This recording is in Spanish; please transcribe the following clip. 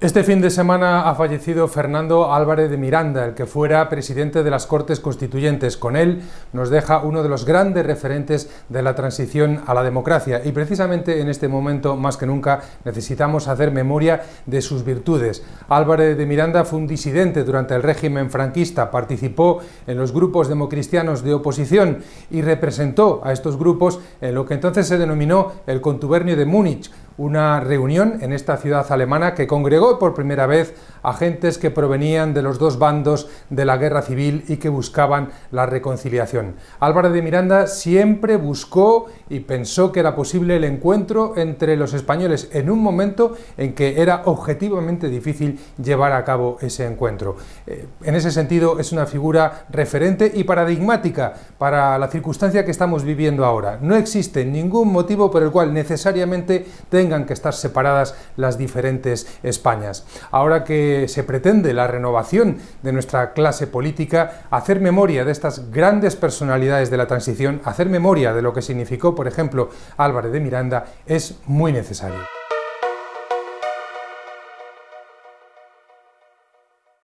Este fin de semana ha fallecido Fernando Álvarez de Miranda, el que fuera presidente de las Cortes Constituyentes. Con él nos deja uno de los grandes referentes de la transición a la democracia y precisamente en este momento más que nunca necesitamos hacer memoria de sus virtudes. Álvarez de Miranda fue un disidente durante el régimen franquista, participó en los grupos democristianos de oposición y representó a estos grupos en lo que entonces se denominó el contubernio de Múnich, una reunión en esta ciudad alemana que congregó por primera vez agentes que provenían de los dos bandos de la guerra civil y que buscaban la reconciliación. Álvaro de Miranda siempre buscó y pensó que era posible el encuentro entre los españoles en un momento en que era objetivamente difícil llevar a cabo ese encuentro. Eh, en ese sentido es una figura referente y paradigmática para la circunstancia que estamos viviendo ahora. No existe ningún motivo por el cual necesariamente tenga que estar separadas las diferentes Españas. Ahora que se pretende la renovación de nuestra clase política, hacer memoria de estas grandes personalidades de la transición, hacer memoria de lo que significó, por ejemplo, Álvarez de Miranda, es muy necesario.